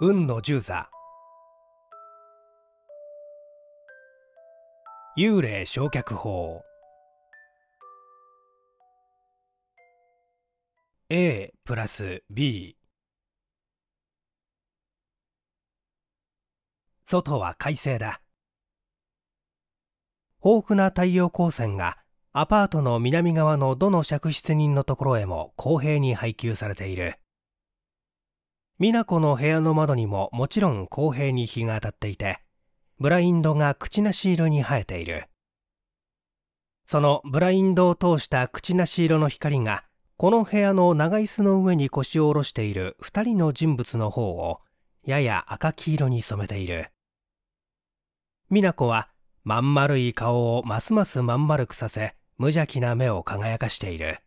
運の十座幽霊焼却法 A プラス B 外は快晴だ豊富な太陽光線がアパートの南側のどの借出人のところへも公平に配給されている美奈子の部屋の窓にももちろん公平に日が当たっていてブラインドが口なし色に生えているそのブラインドを通した口なし色の光がこの部屋の長椅子の上に腰を下ろしている2人の人物の方をやや赤黄色に染めている美奈子はまん丸い顔をますますまん丸くさせ無邪気な目を輝かしている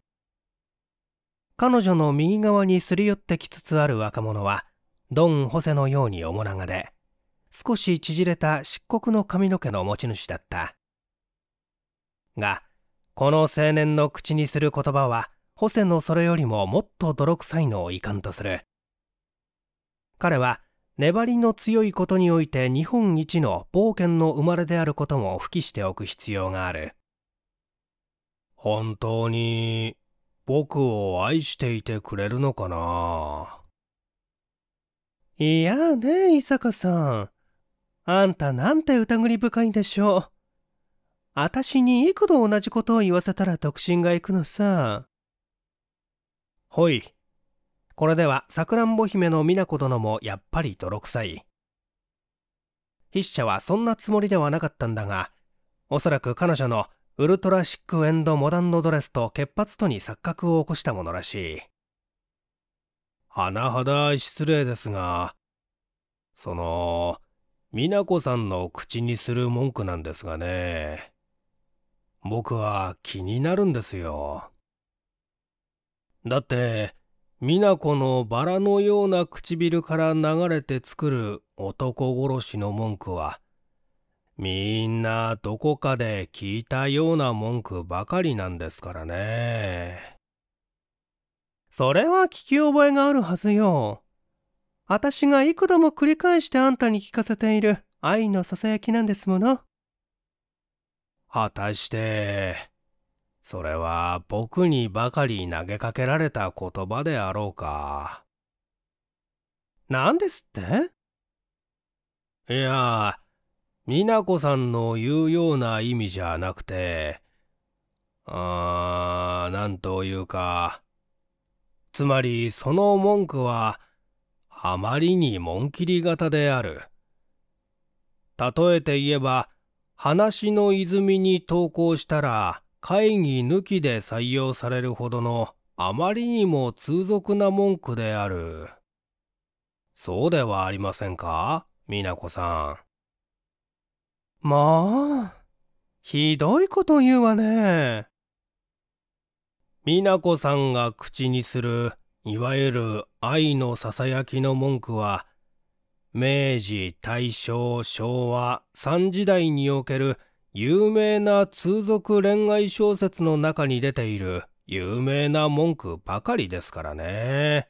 彼女の右側にすり寄ってきつつある若者はドン・ホセのように面長で少し縮れた漆黒の髪の毛の持ち主だったがこの青年の口にする言葉はホセのそれよりももっと泥臭いのを遺憾とする彼は粘りの強いことにおいて日本一の冒険の生まれであることも付記しておく必要がある本当に僕を愛していてくれるのかないやね、伊坂さん。あんたなんて疑り深いんでしょう。あたしに幾度同じことを言わせたら独身が行くのさ。ほい。これではさくらんぼ姫の美奈子殿もやっぱり泥臭い。筆者はそんなつもりではなかったんだが、おそらく彼女のウルトラシックエンドモダンのドレスと結髪とに錯覚を起こしたものらしい。甚だ失礼ですが、その、美奈子さんの口にする文句なんですがね、僕は気になるんですよ。だって、美奈子のバラのような唇から流れて作る男殺しの文句は、みんなどこかで聞いたような文句ばかりなんですからね。それは聞き覚えがあるはずよ。私が幾度も繰り返してあんたに聞かせている愛のささやきなんですもの。果たして、それは僕にばかり投げかけられた言葉であろうか。何ですっていや、美奈子さんの言うような意味じゃなくて、あー、なんというか、つまりその文句は、あまりに紋切り型である。例えて言えば、話の泉に投稿したら、会議抜きで採用されるほどの、あまりにも通俗な文句である。そうではありませんか美奈子さん。まあ、ひどいこと言うわね。美奈子さんが口にする、いわゆる愛のささやきの文句は、明治、大正、昭和、三時代における有名な通俗恋愛小説の中に出ている有名な文句ばかりですからね。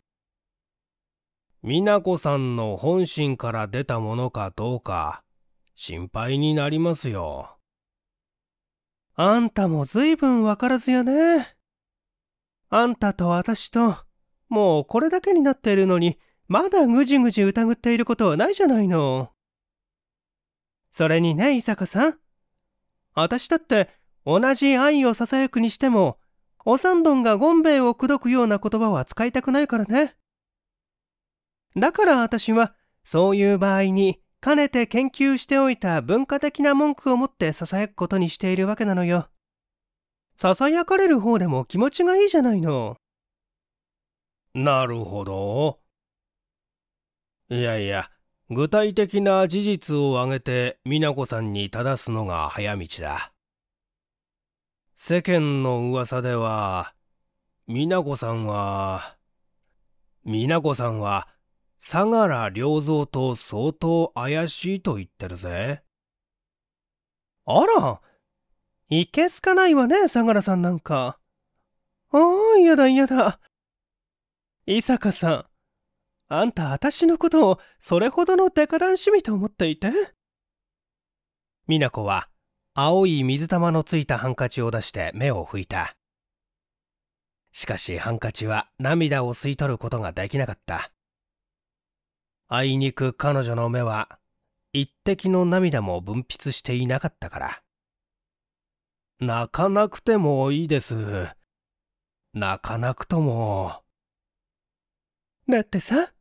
美奈子さんの本心から出たものかどうか、心配になりますよ。あんたも随分わからずやね。あんたと私と、もうこれだけになっているのに、まだぐじぐじ疑っていることはないじゃないの。それにね、伊坂さん。私だって、同じ愛をささやくにしても、お三どんがゴンベイを口説くような言葉は使いたくないからね。だから私は、そういう場合に、かねて研究しておいた文化的な文句を持って囁くことにしているわけなのよ。囁かれる方でも気持ちがいいじゃないの。なるほど。いやいや、具体的な事実を挙げて美奈子さんに正すのが早道だ。世間の噂では、美奈子さんは、美奈子さんは、相良良三と相当怪しいと言ってるぜ。あら、いけすかないわね、相良さんなんか。ああ、嫌だ嫌だ。伊坂さん、あんた私のことをそれほどのデカダン趣味と思っていて美奈子は青い水玉のついたハンカチを出して目を拭いた。しかしハンカチは涙を吸い取ることができなかった。あいにく彼女の目は一滴の涙も分泌していなかったから泣かなくてもいいです泣かなくともだってさ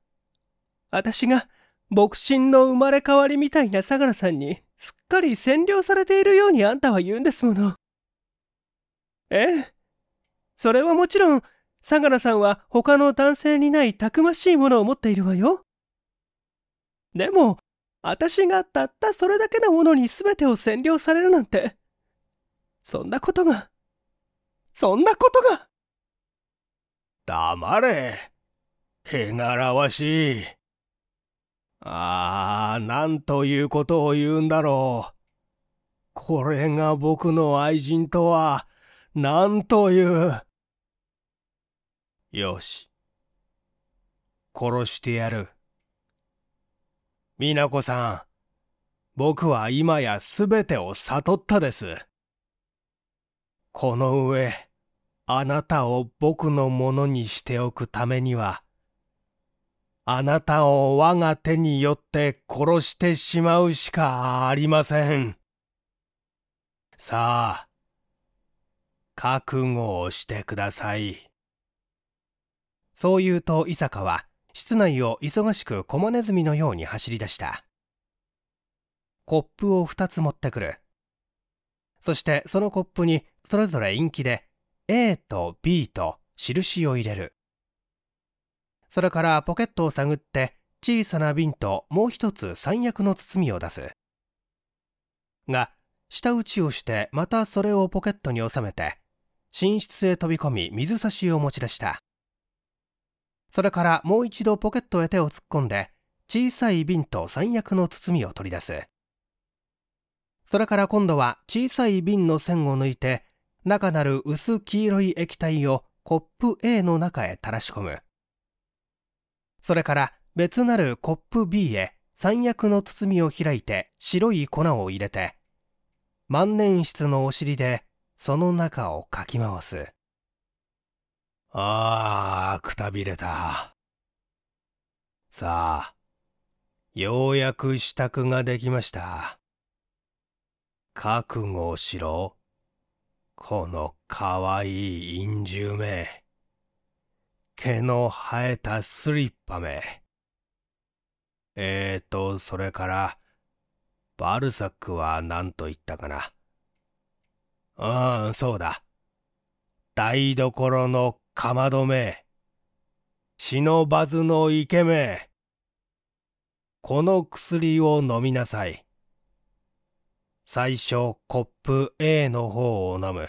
私が牧神の生まれ変わりみたいな相良さんにすっかり占領されているようにあんたは言うんですものええそれはもちろん、相良さんは他の男性にないたくましいものを持っているわよでも、私がたったそれだけのものに全てを占領されるなんて、そんなことが、そんなことが。黙れ、汚らわしい。ああ、なんということを言うんだろう。これが僕の愛人とは、なんという。よし。殺してやる。美奈子さん、僕は今や全てを悟ったです。この上、あなたを僕のものにしておくためには、あなたを我が手によって殺してしまうしかありません。さあ、覚悟をしてください。そう言うと伊坂は室内を忙しくコマネズミのように走り出したコップを2つ持ってくるそしてそのコップにそれぞれ陰気で A と B と印を入れるそれからポケットを探って小さな瓶ともう一つ三役の包みを出すが舌打ちをしてまたそれをポケットに収めて寝室へ飛び込み水差しを持ち出したそれからもう一度ポケットへ手を突っ込んで小さい瓶と三役の包みを取り出すそれから今度は小さい瓶の線を抜いて中なる薄黄色い液体をコップ A の中へ垂らし込むそれから別なるコップ B へ三役の包みを開いて白い粉を入れて万年筆のお尻でその中をかき回すああ、くたびれた。さあ、ようやく支度ができました。覚悟しろ。このかわいい陰獣め。毛の生えたスリッパめ。えーと、それから、バルサックは何と言ったかな。うん、そうだ。台所のかまどめ忍ばずのイケメンこの薬を飲みなさい最初コップ A の方を飲む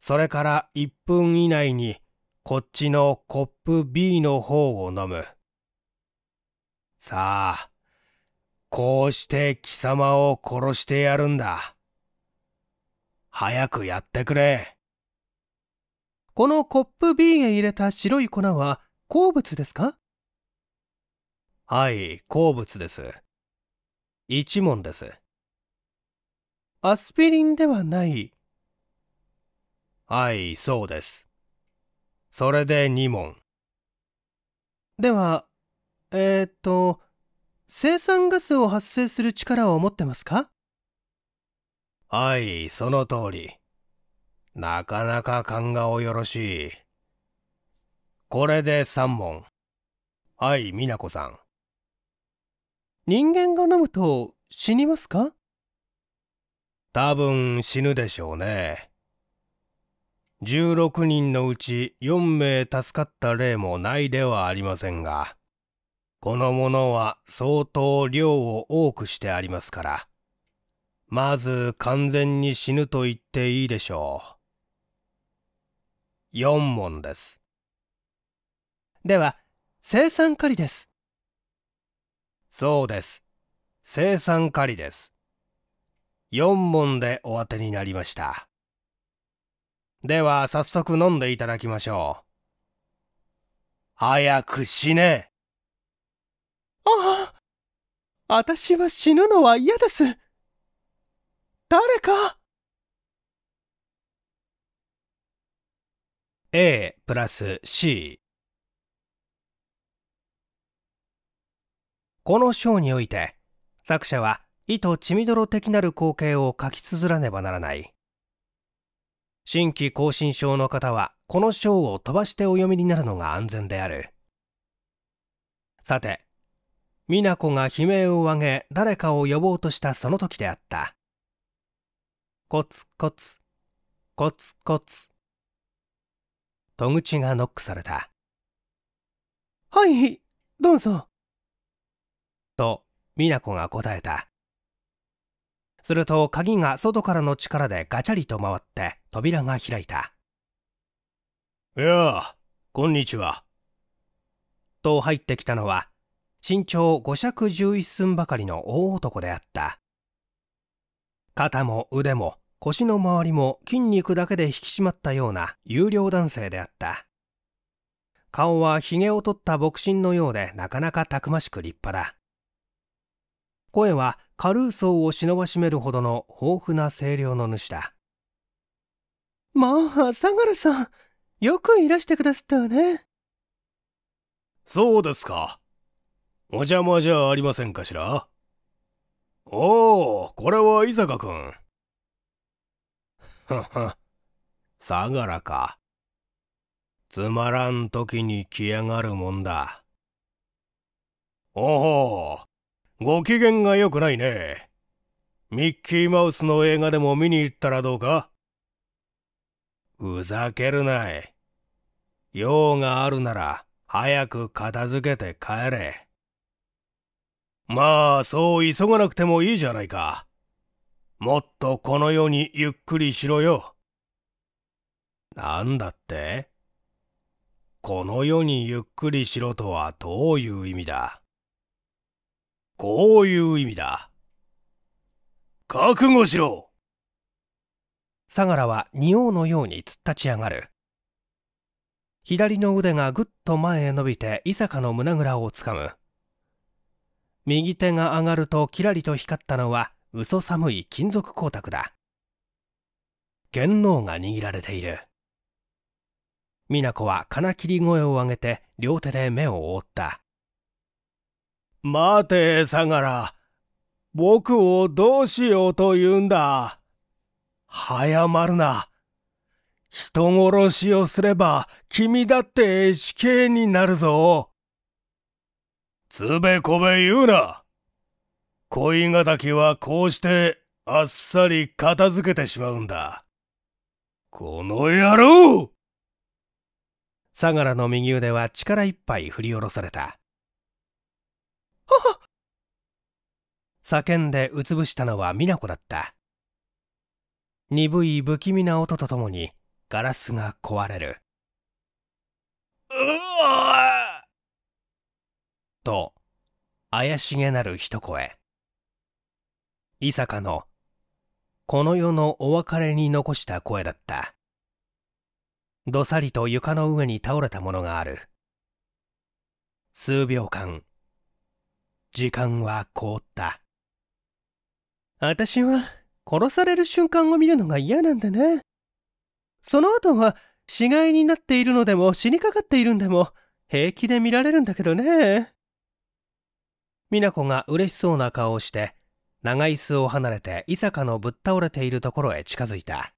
それから1分以内にこっちのコップ B の方を飲むさあこうして貴様を殺してやるんだ早くやってくれ。このコップ B へ入れた白い粉は鉱物ですかはい鉱物です一問ですアスピリンではないはいそうですそれで2問ではえー、っと生産ガスを発生する力を持ってますかはいその通り。なかなか勘がおよろしい。これで3問。はい、美奈子さん。人間が飲むと死にますか多分死ぬでしょうね。16人のうち4名助かった例もないではありませんが、このものは相当量を多くしてありますから、まず完全に死ぬと言っていいでしょう。4問です。では、生産狩りです。そうです。生産狩りです。4問でお当てになりました。では、早速飲んでいただきましょう。早く死ね。ああ、私は死ぬのは嫌です。誰か。A プラス C この章において作者は意図血みどろ的なる光景を書き綴らねばならない新規更新症の方はこの章を飛ばしてお読みになるのが安全であるさて美奈子が悲鳴を上げ誰かを呼ぼうとしたその時であったコツコツコツコツ戸口がノックされた。はい、どうぞ。と、美奈子が答えた。すると鍵が外からの力でガチャリと回って扉が開いた。いやあ、こんにちは。と入ってきたのは、身長5尺11寸ばかりの大男であった。肩も腕も腰の周りも筋肉だけで引き締まったような有料男性であった顔はひげを取った牧神のようでなかなかたくましく立派だ声はカルーソーを忍ばしめるほどの豊富な声量の主だまあ相良さんよくいらしてくださったよねそうですかお邪魔じゃありませんかしらおおこれは伊坂君はは、相良か。つまらん時に来やがるもんだ。おほう、ご機嫌が良くないね。ミッキーマウスの映画でも見に行ったらどうかふざけるない。用があるなら、早く片付けて帰れ。まあ、そう急がなくてもいいじゃないか。もっとこの世にゆっくりしろよ。なんだってこの世にゆっくりしろとはどういう意味だこういう意味だ。覚悟しろ相良は仁王のように突っ立ち上がる。左の腕がぐっと前へ伸びて伊坂の胸ぐらをつかむ。右手が上がるとキラリと光ったのは嘘寒い金属光沢だ剣能が握られている美奈子は金切り声を上げて両手で目を覆った待て相良僕をどうしようと言うんだ早まるな人殺しをすれば君だって死刑になるぞつべこべ言うな恋敵はこうしてあっさり片付けてしまうんだ。この野郎相良の右腕は力いっぱい振り下ろされた。叫んでうつぶしたのは美奈子だった。鈍い不気味な音とともにガラスが壊れる。と、怪しげなる一声。伊坂のこの世のお別れに残した声だったどさりと床の上に倒れたものがある数秒間時間は凍った私は殺される瞬間を見るのが嫌なんでねその後は死骸になっているのでも死にかかっているんでも平気で見られるんだけどね美奈子が嬉しそうな顔をして長椅子を離れて伊坂のぶっ倒れているところへ近づいた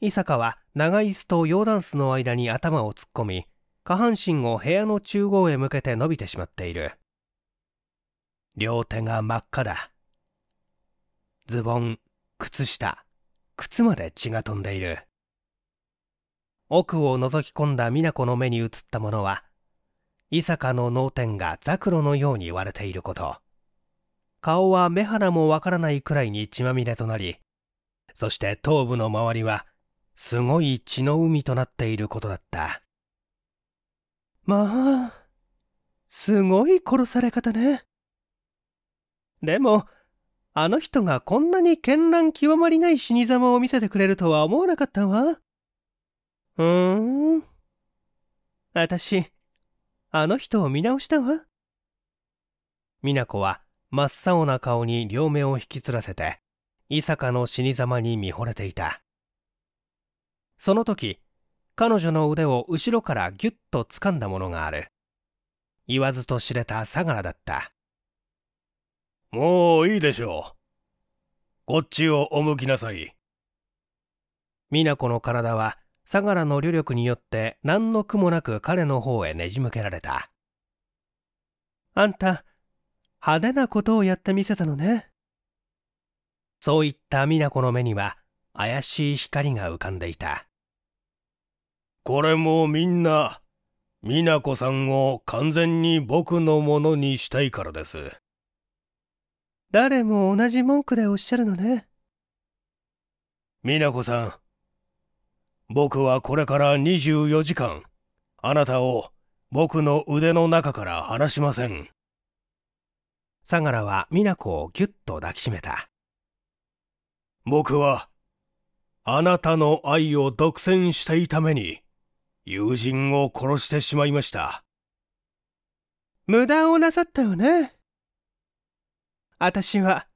伊坂は長椅子と洋ダンスの間に頭を突っ込み下半身を部屋の中央へ向けて伸びてしまっている両手が真っ赤だズボン靴下靴まで血が飛んでいる奥を覗き込んだ美奈子の目に映ったものは伊坂の脳天がザクロのように割れていること顔は目鼻もわからないくらいに血まみれとなり、そして頭部の周りは、すごい血の海となっていることだった。まあ、すごい殺され方ね。でも、あの人がこんなに絢爛極まりない死に様を見せてくれるとは思わなかったわ。うーん。私、あの人を見直したわ。美奈子は真っ青な顔に両目を引きつらせて伊坂の死に様に見惚れていたその時彼女の腕を後ろからぎゅっと掴んだものがある言わずと知れた相良だったもういいでしょうこっちをお向きなさい美奈子の体は相良の旅力によって何の苦もなく彼の方へねじ向けられたあんた派手なことをやってみせたのね。そういった美奈子の目には怪しい光が浮かんでいた。これもみんな、美奈子さんを完全に僕のものにしたいからです。誰も同じ文句でおっしゃるのね。美奈子さん、僕はこれから24時間、あなたを僕の腕の中から離しません。相良は美奈子をぎゅっと抱きしめた僕はあなたの愛を独占していために友人を殺してしまいました無駄をなさったよね私は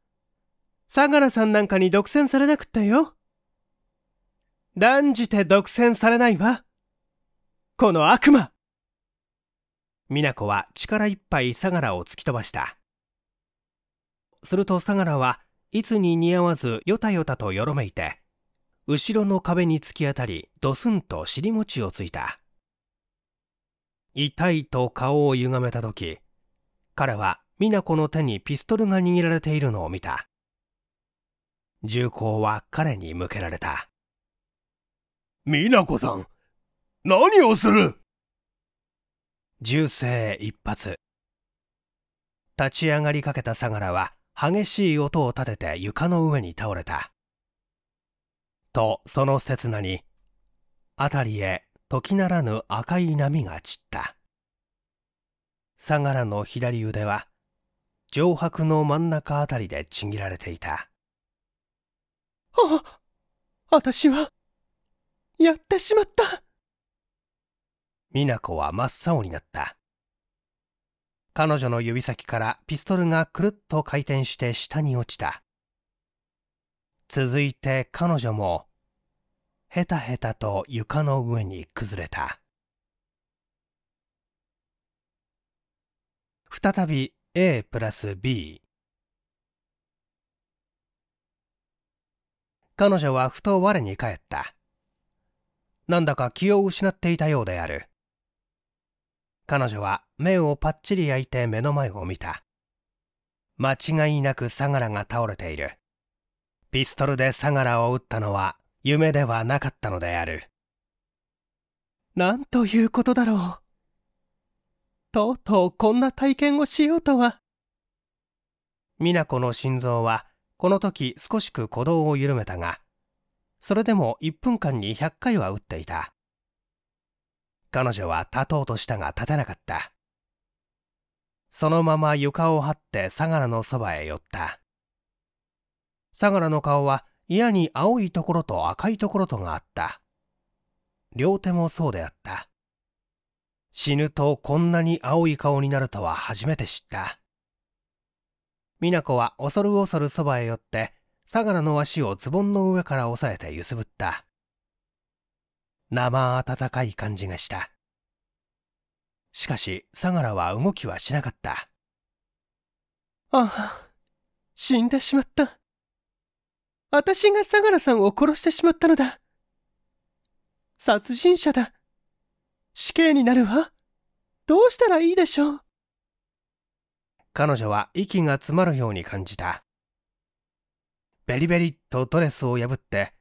相良さんなんかに独占されなくったよ断じて独占されないわこの悪魔美奈子は力いっぱい相良を突き飛ばしたすると相良はいつに似合わずよたよたとよろめいて後ろの壁に突き当たりドスンと尻餅をついた痛いと顔を歪めた時彼は美奈子の手にピストルが握られているのを見た銃口は彼に向けられた美奈子さん何をする銃声一発立ち上がりかけた相良は激しい音を立てて床の上に倒れた。と、その刹那に、辺りへ時ならぬ赤い波が散った。相良の左腕は、上白の真ん中あたりでちぎられていた。あ、私は、やってしまった。美奈子は真っ青になった。彼女の指先からピストルがくるっと回転して下に落ちた。続いて彼女も、ヘタヘタと床の上に崩れた。再び A プラス B。彼女はふと我に返った。なんだか気を失っていたようである。彼女は目をパッチリ焼いて目の前を見た間違いなく相良が倒れているピストルで相良を撃ったのは夢ではなかったのであるなんということだろうとうとうこんな体験をしようとは美奈子の心臓はこの時少しく鼓動を緩めたがそれでも1分間に100回は打っていた彼女は立とうとしたが立てなかった。そのまま床を張って相良のそばへ寄った。相良の顔は嫌に青いところと赤いところとがあった。両手もそうであった。死ぬとこんなに青い顔になるとは初めて知った。美奈子は恐る恐るそばへ寄って、相良の足をズボンの上から押さえて揺すぶった。生温かい感じがした。しかし、相良は動きはしなかった。ああ、死んでしまった。私が相良さんを殺してしまったのだ。殺人者だ。死刑になるわ。どうしたらいいでしょう。彼女は息が詰まるように感じた。ベリベリとドレスを破って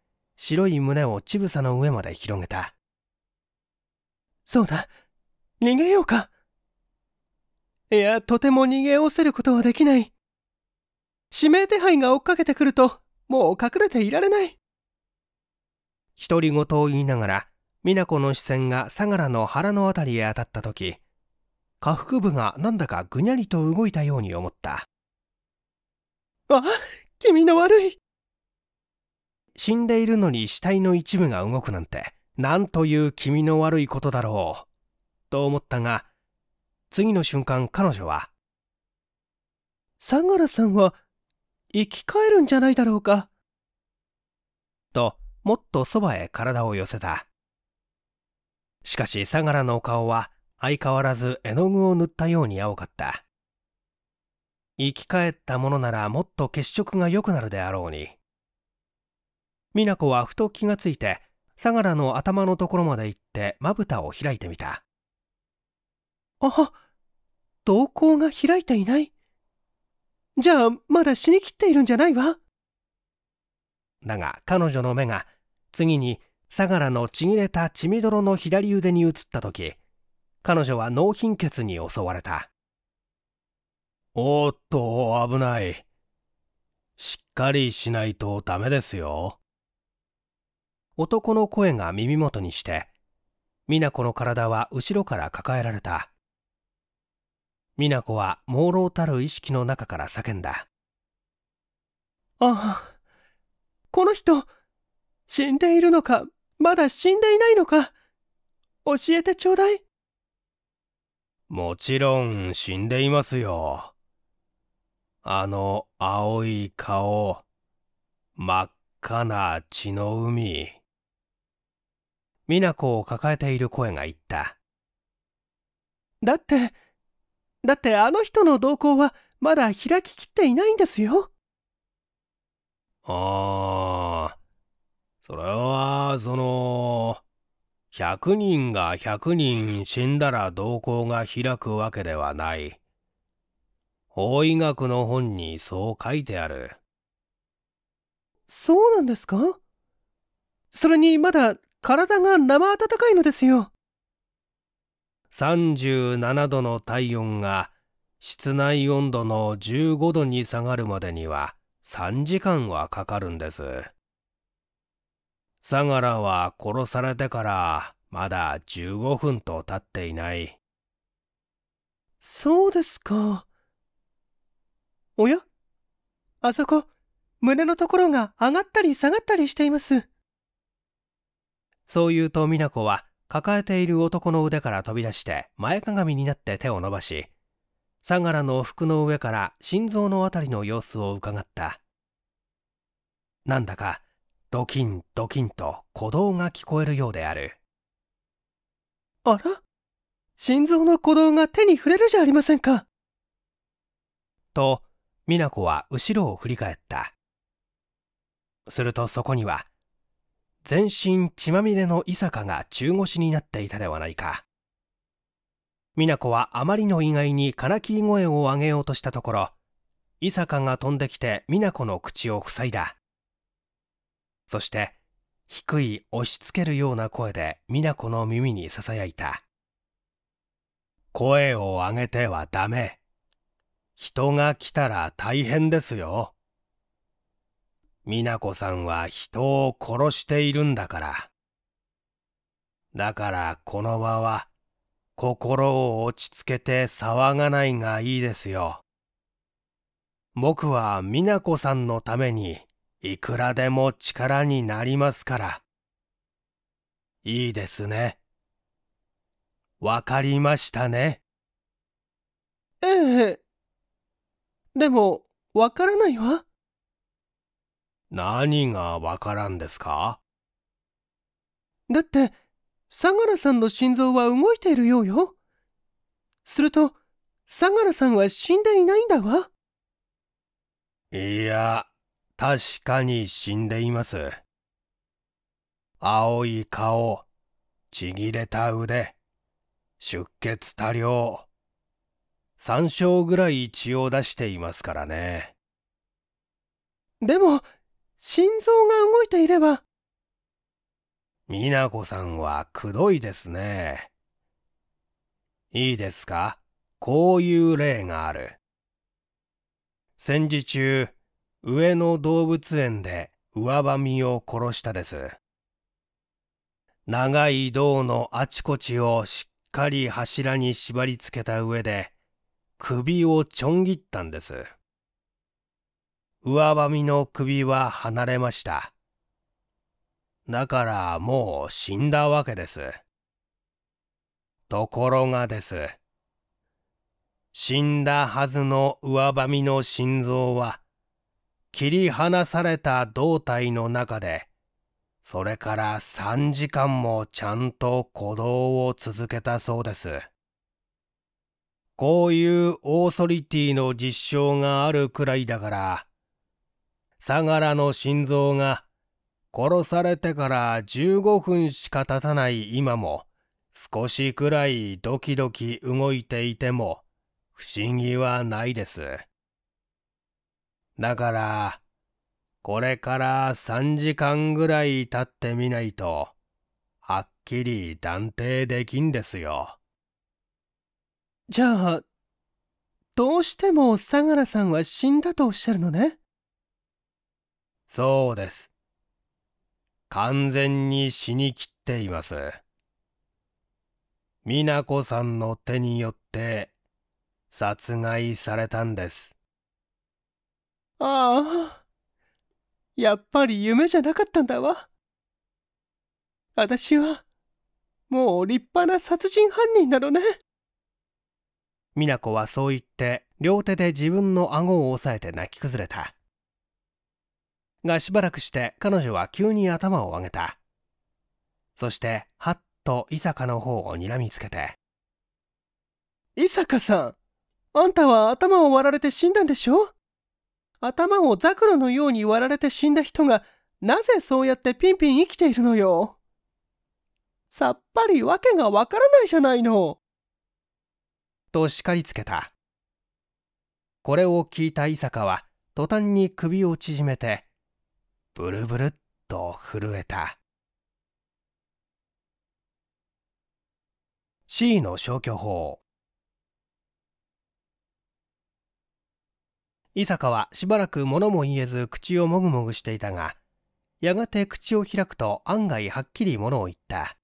白い胸を乳房の上まで広げた。そうだ、逃げようか。いや、とても逃げおせることはできない。指名手配が追っかけてくると、もう隠れていられない。独り言を言いながら、美奈子の視線が相良の腹の辺りへ当たった時、下腹部がなんだかぐにゃりと動いたように思った。あ、気味の悪い。死んでいるのに死体の一部が動くなんて、なんという気味の悪いことだろう。と思ったが、次の瞬間彼女は、相良さんは生き返るんじゃないだろうか。と、もっとそばへ体を寄せた。しかし相良のお顔は相変わらず絵の具を塗ったように青かった。生き返ったものならもっと血色が良くなるであろうに。美奈子はふと気がついて相良の頭のところまで行ってまぶたを開いてみたあ瞳孔が開いていないじゃあまだ死にきっているんじゃないわだが彼女の目が次に相良のちぎれた血みどろの左腕に移った時彼女は脳貧血に襲われたおっと危ないしっかりしないとダメですよ男の声が耳元にして、美奈子の体は後ろから抱えられた。美奈子は朦朧たる意識の中から叫んだ。ああ、この人、死んでいるのか、まだ死んでいないのか、教えてちょうだい。もちろん死んでいますよ。あの青い顔、真っ赤な血の海。美奈子を抱えている声が言った。だって、だってあの人の動向はまだ開ききっていないんですよ。ああ、それは、その、100人が100人死んだら動向が開くわけではない。法医学の本にそう書いてある。そうなんですかそれにまだ体が生暖かいのですよ。37度の体温が室内温度の15度に下がるまでには3時間はかかるんです。相良は殺されてからまだ15分と経っていない。そうですか。おやあそこ、胸のところが上がったり下がったりしています。そう言うと美奈子は抱えている男の腕から飛び出して前かがみになって手を伸ばし相良の服の上から心臓のあたりの様子をうかがったなんだかドキンドキンと鼓動が聞こえるようであるあら心臓の鼓動が手に触れるじゃありませんかと美奈子は後ろを振り返ったするとそこには全身血まみれの伊坂が中腰になっていたではないか美奈子はあまりの意外に金切り声を上げようとしたところ伊坂が飛んできて美奈子の口を塞いだそして低い押し付けるような声で美奈子の耳にささやいた声を上げてはダメ人が来たら大変ですよ美奈子さんは人を殺しているんだから。だからこの場は心を落ち着けて騒がないがいいですよ。僕は美奈子さんのためにいくらでも力になりますから。いいですね。わかりましたね。ええ。でも、わからないわ。何がわからんですかだって、相良さんの心臓は動いているようよ。すると、相良さんは死んでいないんだわ。いや、確かに死んでいます。青い顔、ちぎれた腕、出血多量。3升ぐらい血を出していますからね。でも、心臓が動いていれば。みなこさんはくどいですね。いいですかこういう例がある。戦時中、上野動物園で上ばみを殺したです。長い胴のあちこちをしっかり柱に縛り付けた上で、首をちょん切ったんです。上ばみの首は離れました。だからもう死んだわけです。ところがです。死んだはずの上ばみの心臓は、切り離された胴体の中で、それから3時間もちゃんと鼓動を続けたそうです。こういうオーソリティの実証があるくらいだから、相良の心臓が殺されてから15分しか経たない今も少しくらいドキドキ動いていても不思議はないです。だから、これから3時間ぐらい経ってみないと、はっきり断定できんですよ。じゃあ、どうしても相良さんは死んだとおっしゃるのねそうです。完全に死にきっています。美奈子さんの手によって殺害されたんです。ああ、やっぱり夢じゃなかったんだわ。私は、もう立派な殺人犯人なのね。美奈子はそう言って両手で自分の顎を押さえて泣き崩れた。がしばらくして彼女は急に頭を上げた。そして、はっと伊坂の方を睨みつけて。伊坂さん、あんたは頭を割られて死んだんでしょ頭をザクロのように割られて死んだ人がなぜそうやってピンピン生きているのよ。さっぱり訳がわからないじゃないの。と叱りつけた。これを聞いた伊坂は途端に首を縮めてブルブルっと震えた C の消去法伊坂はしばらく物も言えず口をもぐもぐしていたがやがて口を開くと案外はっきり物を言った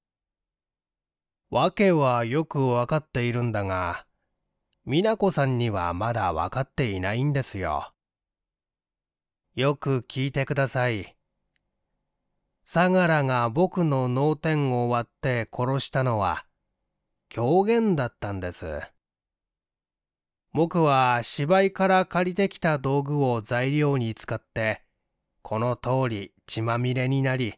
訳はよく分かっているんだが美奈子さんにはまだ分かっていないんですよよく聞いてください。相良が僕の脳天を割って殺したのは狂言だったんです。僕は芝居から借りてきた道具を材料に使って、この通り血まみれになり、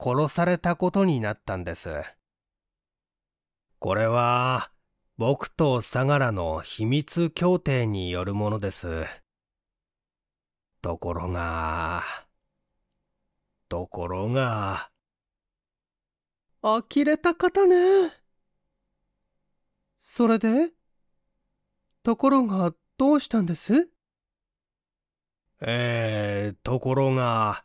殺されたことになったんです。これは、僕と相良の秘密協定によるものです。ところが、ところが、呆れた方ね。それでところが、どうしたんですえー、ところが、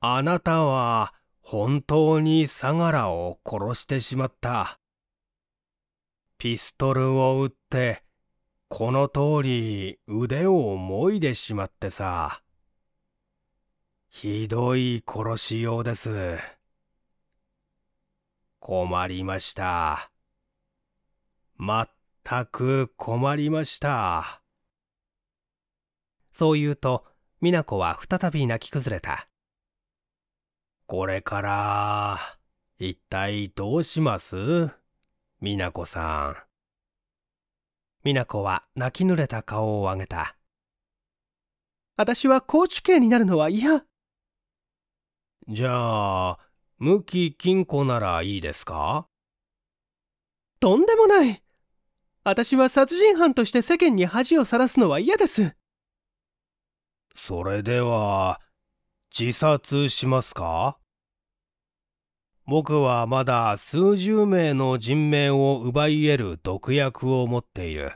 あなたは本当に相良を殺してしまった。ピストルを撃ってこの通り腕をもいでしまってさ。ひどい殺しようです。困りました。まったく困りました。そう言うと、美奈子は再び泣き崩れた。これから、一体どうします美奈子さん。美奈子は泣き濡れた顔を上げた。私は高知県になるのは嫌。じゃあ、無期金庫ならいいですかとんでもない。私は殺人犯として世間に恥をさらすのは嫌です。それでは、自殺しますか僕はまだ数十名の人命を奪い得る毒薬を持っている。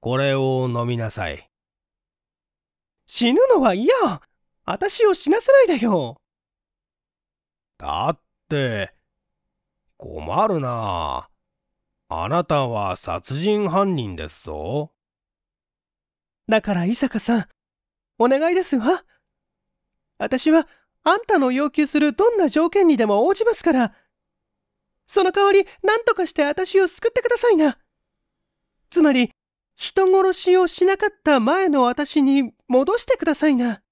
これを飲みなさい。死ぬのは嫌私を死なせないでよだって、困るなあなたは殺人犯人ですぞ。だから伊坂さん、お願いですわ。私はあんたの要求するどんな条件にでも応じますから。その代わり、何とかして私を救ってくださいな。つまり、人殺しをしなかった前の私に戻してくださいな。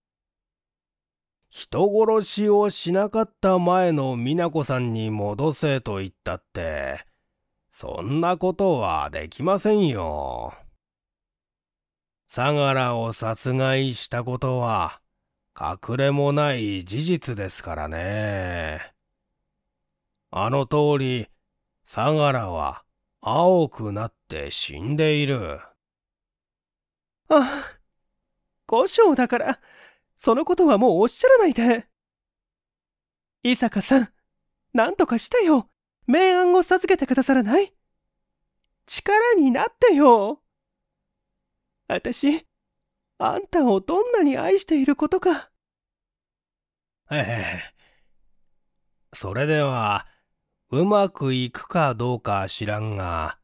人殺しをしなかった前の美奈子さんに戻せと言ったって、そんなことはできませんよ。相良を殺害したことは、隠れもない事実ですからね。あの通り、相良は青くなって死んでいる。ああ、五章だから、そのことはもうおっしゃらないで。伊坂さん、なんとかしてよ。明暗を授けてくださらない力になってよ。私、あんたをどんなに愛していることか。ええ。それでは、うまくいくかどうか知らんが、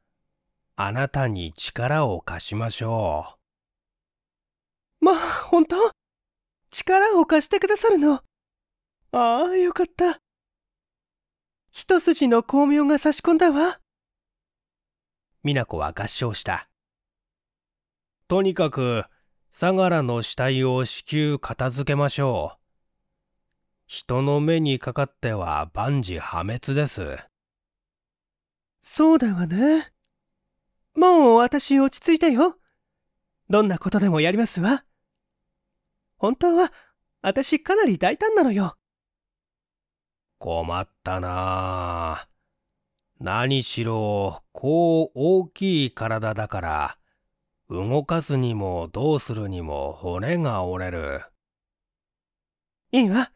あなたに力を貸しましょう。まあ、本当力を貸してくださるの。ああ、よかった。一筋の光明が差し込んだわ。美奈子は合唱した。とにかく、相良の死体を至急片付けましょう。人の目にかかっては万事破滅です。そうだわね。もう私落ち着いたよ。どんなことでもやりますわ。本当は私かなり大胆なのよ。困ったなあ。何しろ、こう大きい体だから、動かすにもどうするにも骨が折れる。いいわ。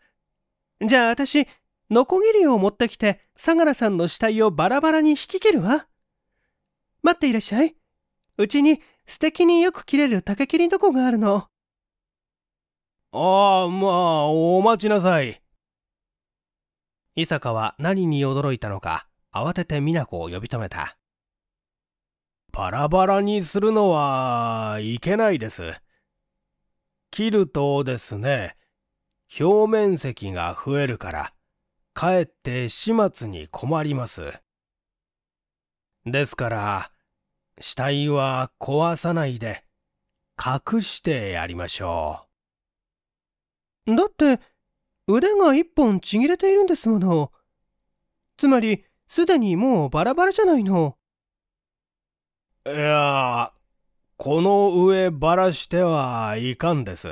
じゃあ私、ノコギリを持ってきて、相良さんの死体をバラバラに引き切るわ。待っていらっしゃい。うちに素敵によく切れる竹切りどこがあるの。ああ、まあ、お待ちなさい。伊坂は何に驚いたのか、慌てて美奈子を呼び止めた。バラバラにするのはいけないです。切るとですね、表面積が増えるから、かえって始末に困ります。ですから、死体は壊さないで、隠してやりましょう。だって、腕が一本ちぎれているんですもの。つまり、すでにもうバラバラじゃないの。いやこの上ばらしてはいかんです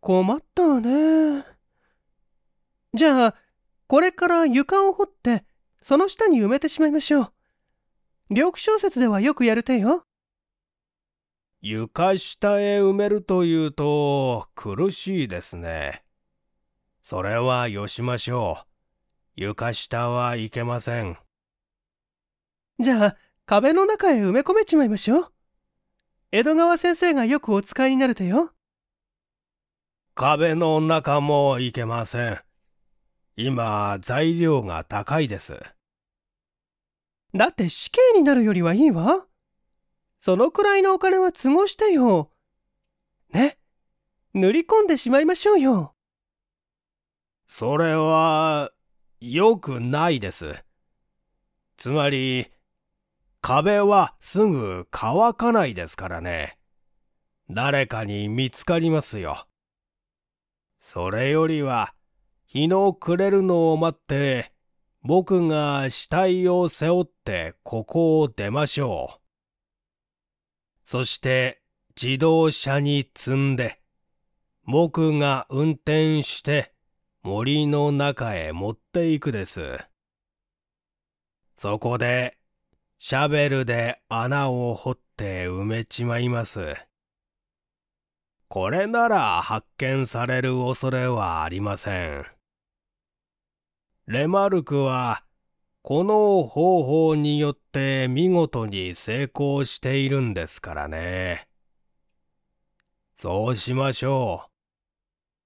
困ったわねじゃあこれから床を掘ってその下に埋めてしまいましょう緑小説ではよくやる手よ床下へ埋めるというと苦しいですねそれはよしましょう床下はいけませんじゃあ壁の中へ埋め込めちまいましょう。江戸川先生がよくお使いになるとよ。壁の中もいけません。今、材料が高いです。だって死刑になるよりはいいわ。そのくらいのお金は都合してよ。ね、塗り込んでしまいましょうよ。それは、良くないです。つまり、壁はすぐ乾かないですからね。誰かに見つかりますよ。それよりは、日の暮れるのを待って、僕が死体を背負ってここを出ましょう。そして自動車に積んで、僕が運転して森の中へ持っていくです。そこでシャベルで穴を掘って埋めちまいます。これなら発見される恐れはありません。レマルクは、この方法によって見事に成功しているんですからね。そうしましょう。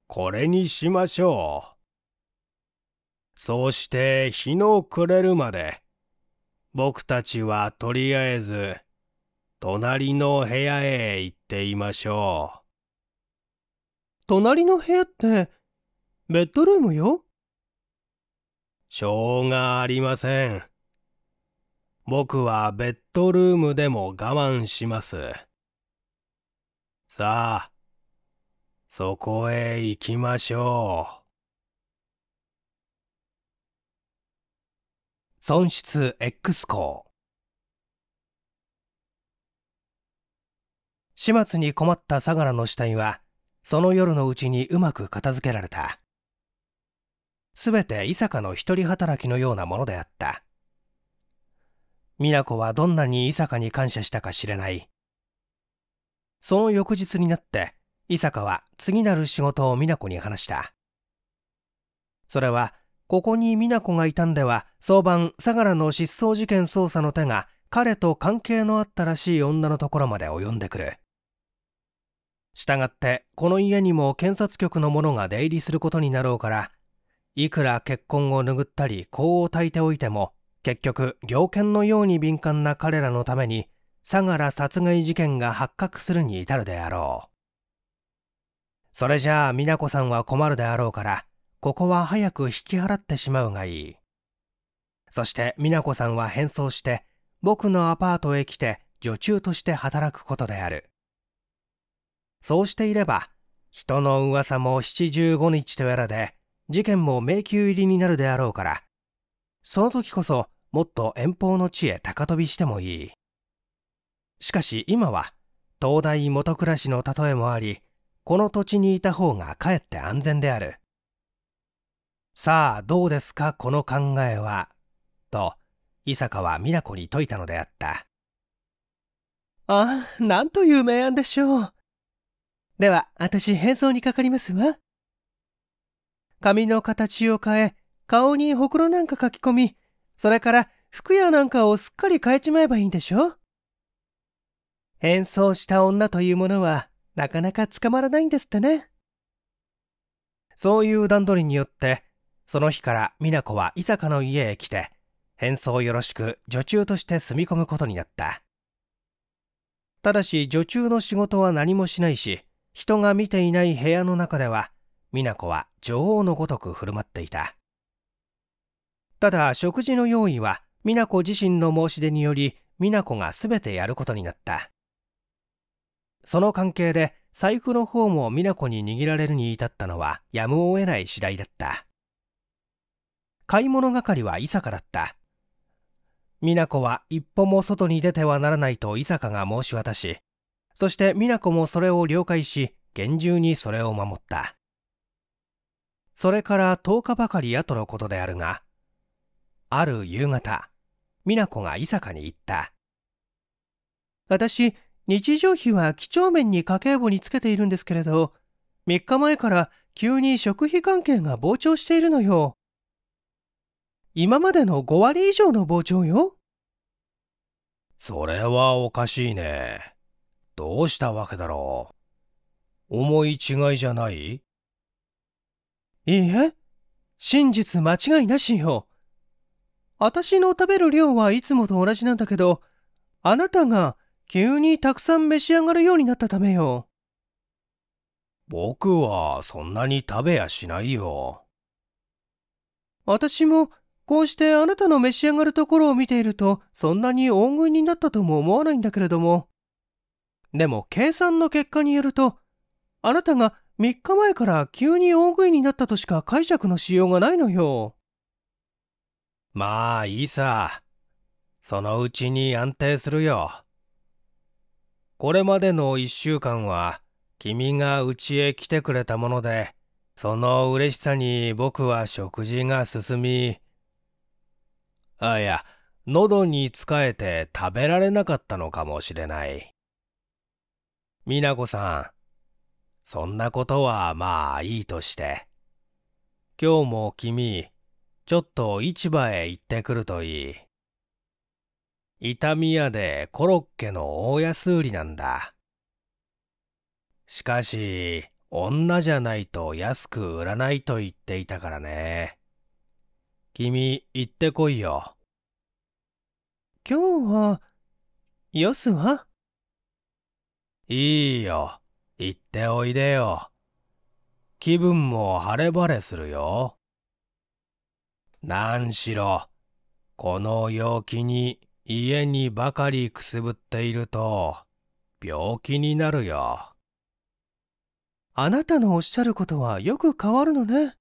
これにしましょう。そうして日の暮れるまで、僕たちはとりあえず、隣の部屋へ行っていましょう。隣の部屋って、ベッドルームよしょうがありません。僕はベッドルームでも我慢します。さあ、そこへ行きましょう。損失 X 項始末に困った相良の死体はその夜のうちにうまく片付けられたすべて伊坂の一人働きのようなものであった美奈子はどんなに伊坂に感謝したか知れないその翌日になって伊坂は次なる仕事を美奈子に話したそれはここに美奈子がいたんでは早晩相良の失踪事件捜査の手が彼と関係のあったらしい女のところまで及んでくる従ってこの家にも検察局の者が出入りすることになろうからいくら結婚を拭ったり香を焚いておいても結局猟犬のように敏感な彼らのために相良殺害事件が発覚するに至るであろうそれじゃあ美奈子さんは困るであろうからここは早く引き払ってしまうがいい。そして美奈子さんは変装して僕のアパートへ来て女中として働くことである。そうしていれば人の噂も七十五日とやらで事件も迷宮入りになるであろうからその時こそもっと遠方の地へ高飛びしてもいい。しかし今は東大元暮らしの例えもありこの土地にいた方がかえって安全である。さあどうですかこの考えは」と伊坂は美奈子に説いたのであったああなんという名案でしょうでは私変装にかかりますわ髪の形を変え顔にほくろなんか書き込みそれから服やなんかをすっかり変えちまえばいいんでしょ変装した女というものはなかなか捕まらないんですってねそういう段取りによってその日から美奈子は伊坂の家へ来て変装よろしく女中として住み込むことになったただし女中の仕事は何もしないし人が見ていない部屋の中では美奈子は女王のごとく振る舞っていたただ食事の用意は美奈子自身の申し出により美奈子が全てやることになったその関係で財布の方も美奈子に握られるに至ったのはやむを得ない次第だった買い物係は伊坂だった美奈子は一歩も外に出てはならないと伊坂が申し渡しそして美奈子もそれを了解し厳重にそれを守ったそれから10日ばかり後のことであるがある夕方美奈子が伊坂に言った私日常費は几帳面に家計簿につけているんですけれど3日前から急に食費関係が膨張しているのよ今までの5割以上の膨張よ。それはおかしいね。どうしたわけだろう。思い違いじゃないいいえ、真実間違いなしよ。私の食べる量はいつもと同じなんだけど、あなたが急にたくさん召し上がるようになったためよ。僕はそんなに食べやしないよ。私もこうしてあなたの召し上がるところを見ていると、そんなに大食いになったとも思わないんだけれども。でも計算の結果によると、あなたが3日前から急に大食いになったとしか解釈のしようがないのよ。まあいいさ。そのうちに安定するよ。これまでの1週間は、君がうちへ来てくれたもので、その嬉しさに僕は食事が進み、あ、いや、喉に疲えて食べられなかったのかもしれない。美奈子さん、そんなことはまあいいとして。今日も君、ちょっと市場へ行ってくるといい。痛み屋でコロッケの大安売りなんだ。しかし、女じゃないと安く売らないと言っていたからね。君、行ってこいよ。今日は、よすはいいよ。行っておいでよ。気分も晴れ晴れするよ。なんしろ、この陽気に家にばかりくすぶっていると、病気になるよ。あなたのおっしゃることはよく変わるのね。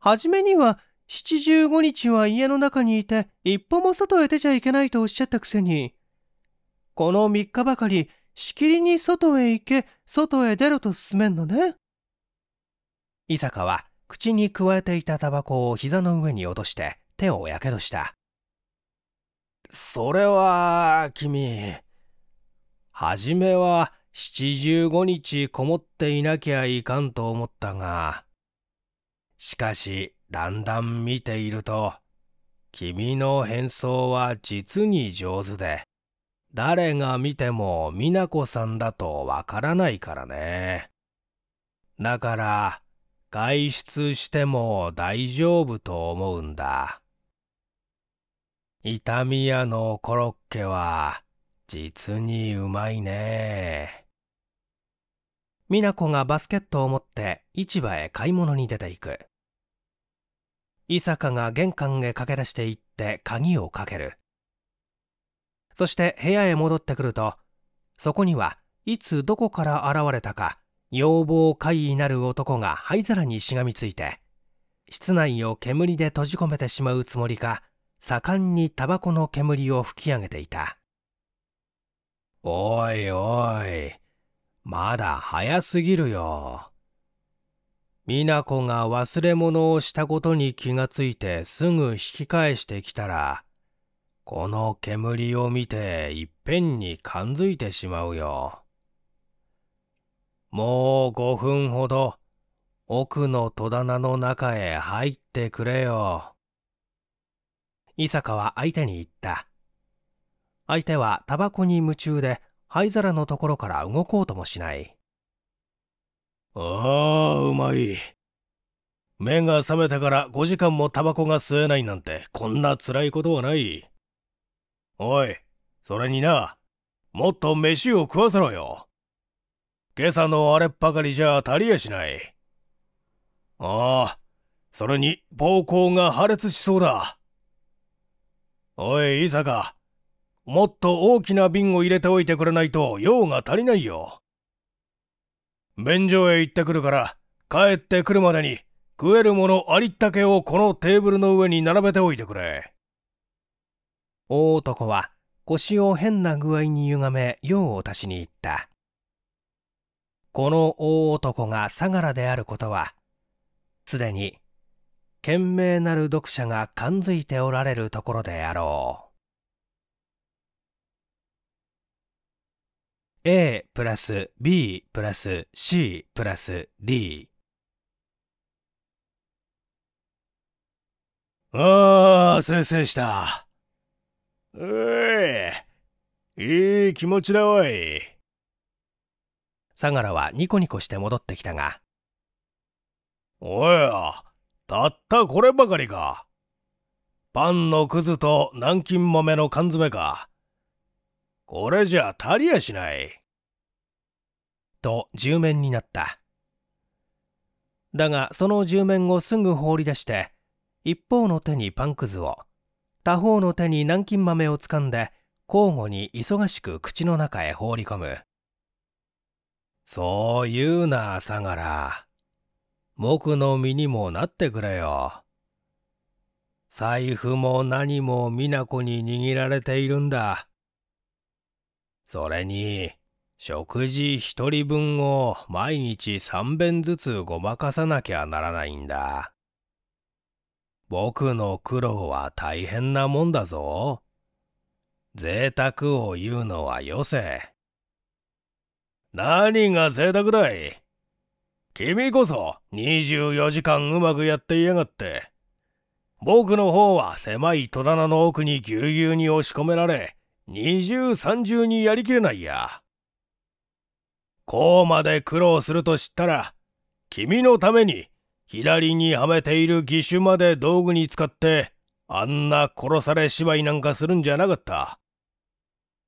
はじめには75日は家の中にいて一歩も外へ出ちゃいけないとおっしゃったくせに、この3日ばかりしきりに外へ行け、外へ出ろと勧めんのね。伊坂は口にくわえていたタバコを膝の上に落として手をやけどした。それは、君。はじめは75日こもっていなきゃいかんと思ったが。しかし、だんだん見ていると、君の変装は実に上手で、誰が見ても美奈子さんだとわからないからね。だから、外出しても大丈夫と思うんだ。イタ屋のコロッケは、実にうまいね。美奈子がバスケットを持って市場へ買い物に出ていく。伊坂が玄関へ駆け出していって鍵をかけるそして部屋へ戻ってくるとそこにはいつどこから現れたか要望怪異なる男が灰皿にしがみついて室内を煙で閉じ込めてしまうつもりか盛んにタバコの煙を吹き上げていたおいおいまだ早すぎるよ美奈子が忘れ物をしたことに気がついてすぐ引き返してきたら、この煙を見ていっぺんに感づいてしまうよ。もう5分ほど奥の戸棚の中へ入ってくれよ。伊坂は相手に言った。相手はタバコに夢中で灰皿のところから動こうともしない。ああ、うまい。目が覚めてから5時間もタバコが吸えないなんて、こんな辛いことはない。おい、それにな、もっと飯を食わせろよ。今朝のあれっばかりじゃ足りやしない。ああ、それに膀胱が破裂しそうだ。おい、伊坂、もっと大きな瓶を入れておいてくれないと用が足りないよ。便所へ行ってくるから帰ってくるまでに食えるものありったけをこのテーブルの上に並べておいてくれ大男は腰を変な具合に歪め用を足しに行ったこの大男が相良であることはすでに賢明なる読者が感づいておられるところであろう A プラス B プラス C プラス D ああ、先生した。うえ、いい気持ちだおい。相良はニコニコして戻ってきたが。おや、たったこればかりか。パンのくずと南京豆の缶詰か。これじゃ足りやしない。と10面になっただがその10面をすぐ放り出して一方の手にパンくずを他方の手に南京豆をつかんで交互に忙しく口の中へ放り込むそう言うな相良僕の身にもなってくれよ財布も何も美奈子に握られているんだそれに食事一人分を毎日三遍ずつごまかさなきゃならないんだ。僕の苦労は大変なもんだぞ。贅沢を言うのはよせ。何が贅沢だい君こそ24時間うまくやっていやがって。僕の方は狭い戸棚の奥にぎゅうぎゅうに押し込められ、二重三重にやりきれないや。こうまで苦労すると知ったら、君のために左にはめている義手まで道具に使って、あんな殺され芝居なんかするんじゃなかった。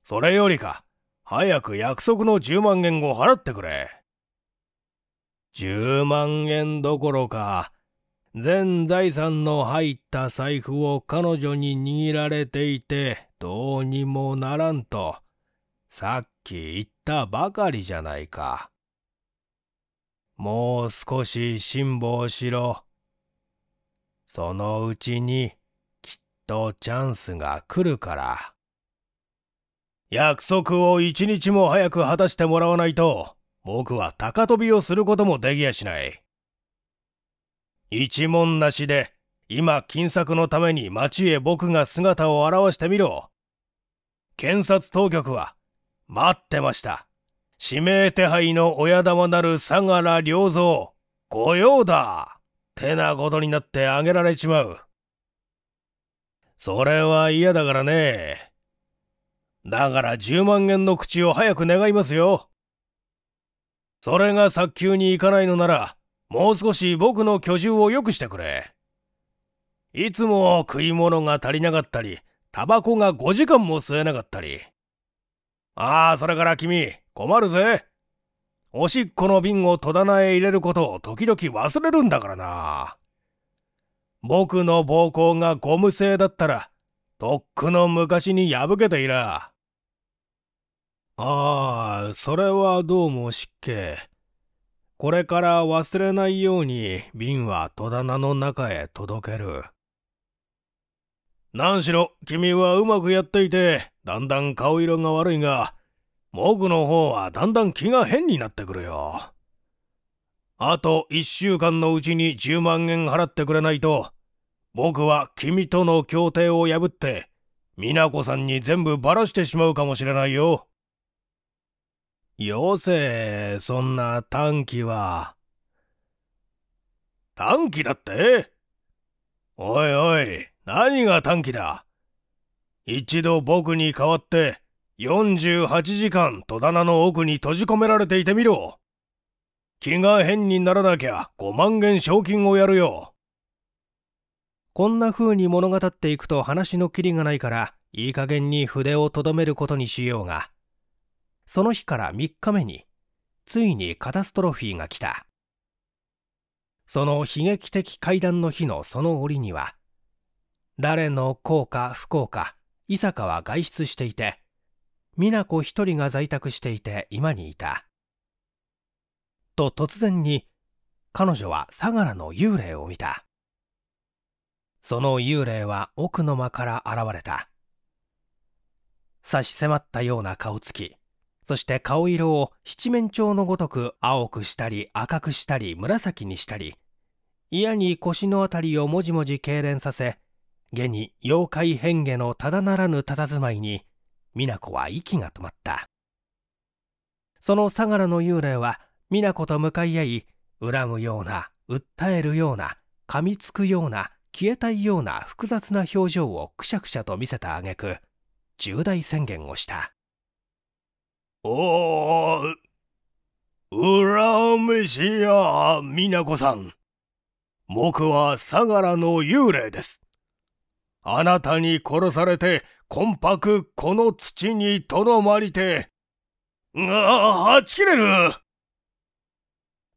それよりか、早く約束の10万円を払ってくれ。10万円どころか、全財産の入った財布を彼女に握られていてどうにもならんと、さっき言ったばかりじゃないか。もう少し辛抱しろ。そのうちにきっとチャンスが来るから。約束を一日も早く果たしてもらわないと、僕は高飛びをすることもできやしない。一文なしで、今金策のために町へ僕が姿を現してみろ。検察当局は待ってました。指名手配の親玉なる相良良三、御用だてなことになってあげられちまう。それは嫌だからね。だから10万円の口を早く願いますよ。それが早急に行かないのなら、もう少し僕の居住を良くしてくれ。いつも食い物が足りなかったり、タバコが5時間も吸えなかったり、ああ、それから君、困るぜ。おしっこの瓶を戸棚へ入れることを時々忘れるんだからな。僕の膀胱がゴム製だったら、とっくの昔に破けていら。ああ、それはどうも失敬。これから忘れないように瓶は戸棚の中へ届ける。何しろ君はうまくやっていて、だんだん顔色が悪いが、僕の方はだんだん気が変になってくるよ。あと1週間のうちに10万円払ってくれないと、僕は君との協定を破って、美奈子さんに全部ばらしてしまうかもしれないよ。よせ、そんな短期は。短期だっておいおい、何が短期だ一度僕に代わって48時間戸棚の奥に閉じ込められていてみろ。気が変にならなきゃ5万元賞金をやるよ。こんな風に物語っていくと話のきりがないから、いい加減に筆をとどめることにしようが、その日から3日目に、ついにカタストロフィーが来た。その悲劇的会談の日のその折には、誰の幸か不幸か、伊坂は外出していて、美奈子一人が在宅していて今にいた。と突然に、彼女は相良の幽霊を見た。その幽霊は奥の間から現れた。差し迫ったような顔つき、そして顔色を七面鳥のごとく青くしたり赤くしたり紫にしたり、嫌に腰のあたりをもじもじ痙攣させ、現に妖怪変化のただならぬ佇まいに美奈子は息が止まったその相良の幽霊は美奈子と向かい合い恨むような訴えるような噛みつくような消えたいような複雑な表情をくしゃくしゃと見せた挙句重大宣言をしたおお恨めしや美奈子さん僕は相良の幽霊ですあなたに殺されて、魂魄この土にとどまりて。が、はち切れる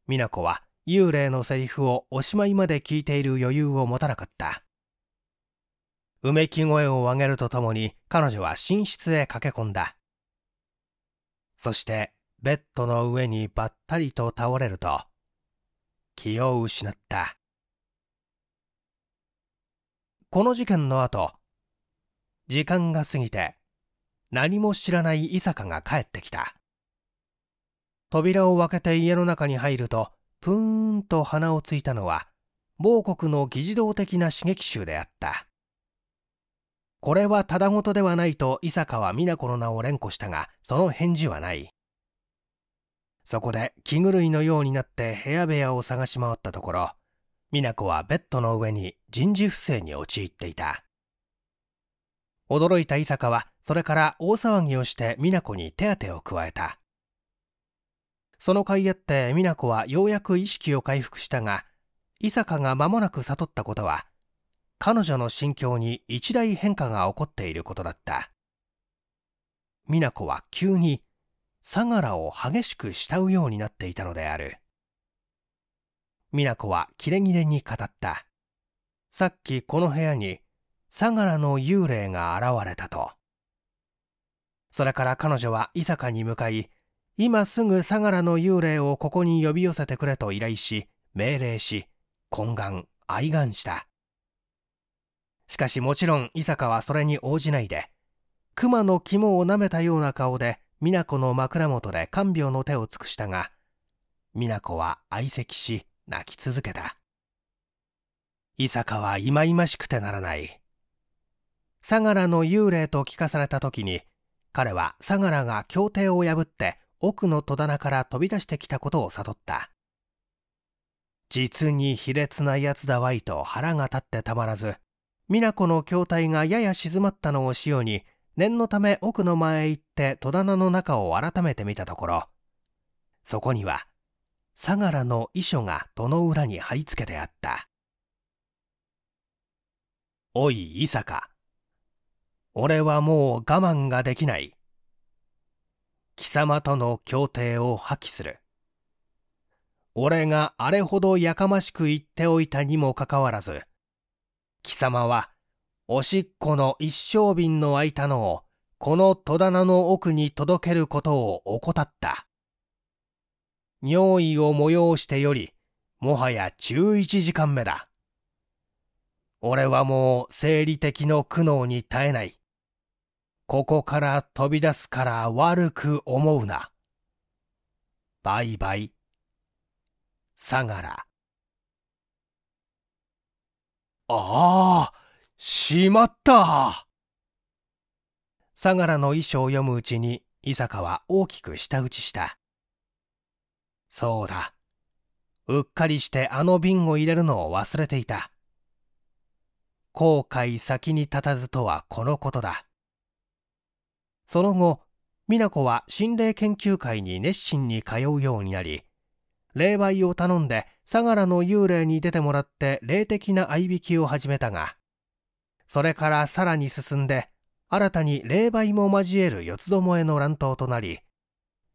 美奈子は幽霊のセリフをおしまいまで聞いている余裕を持たなかった。うめき声を上げるとともに彼女は寝室へ駆け込んだ。そしてベッドの上にばったりと倒れると、気を失った。この事件の後時間が過ぎて何も知らない伊坂が帰ってきた扉を開けて家の中に入るとプーンと鼻をついたのは某国の議事堂的な刺激臭であったこれはただごとではないと伊坂は美奈子の名を連呼したがその返事はないそこで気狂いのようになって部屋部屋を探し回ったところ美奈子はベッドの上に人事不正に陥っていた驚いた伊坂はそれから大騒ぎをして美奈子に手当てを加えたその甲斐あって美奈子はようやく意識を回復したが伊坂が間もなく悟ったことは彼女の心境に一大変化が起こっていることだった美奈子は急に相良を激しく慕うようになっていたのである美奈子はキレキレに語った。さっきこの部屋に、相良の幽霊が現れたと。それから彼女は伊坂に向かい、今すぐ相良の幽霊をここに呼び寄せてくれと依頼し、命令し、懇願、哀願した。しかしもちろん伊坂はそれに応じないで、熊の肝を舐めたような顔で、美奈子の枕元で看病の手を尽くしたが、美奈子は相席し、泣き続けた。伊坂は忌々しくてならない。相良の幽霊と聞かされた時に、彼は相良が協定を破って奥の戸棚から飛び出してきたことを悟った。実に卑劣な奴だわいと腹が立ってたまらず、美奈子の筐体がやや静まったのを潮に、念のため奥の前へ行って戸棚の中を改めて見たところ、そこには相良の遺書が戸の裏に貼り付けてあった「おい伊坂俺はもう我慢ができない」「貴様との協定を破棄する」俺があれほどやかましく言っておいたにもかかわらず貴様はおしっこの一升瓶の空いたのをこの戸棚の奥に届けることを怠った尿意を催してより、もはや11時間目だ。俺はもう生理的の苦悩に耐えない。ここから飛び出すから悪く思うな。バイバイ。相良。ああ、しまった相良の遺書を読むうちに、伊坂は大きく舌打ちした。そうだ。うっかりしてあの瓶を入れるのを忘れていた。後悔先に立たずとはこのことだ。その後、美奈子は心霊研究会に熱心に通うようになり、霊媒を頼んで相良の幽霊に出てもらって霊的な合いびきを始めたが、それからさらに進んで、新たに霊媒も交える四つどもえの乱闘となり、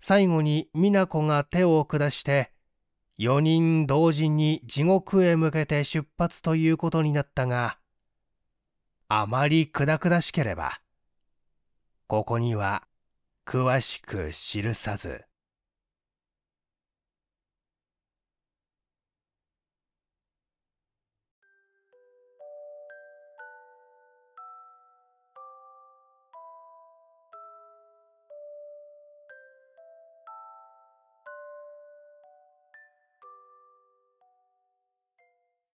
最後に美奈子が手を下して4人同時に地獄へ向けて出発ということになったがあまりくだくだしければここには詳しく記さず。